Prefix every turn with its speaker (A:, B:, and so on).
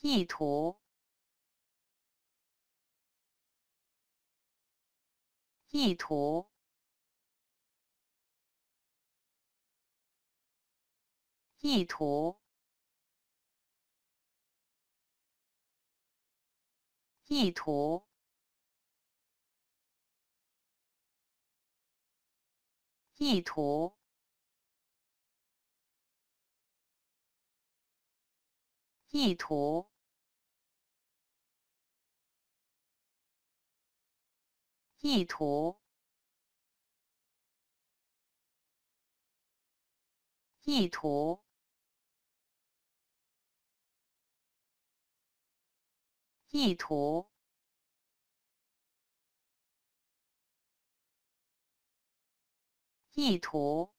A: 意图，意图，意图，意图，意图。意图，意图，意图，意图，意图。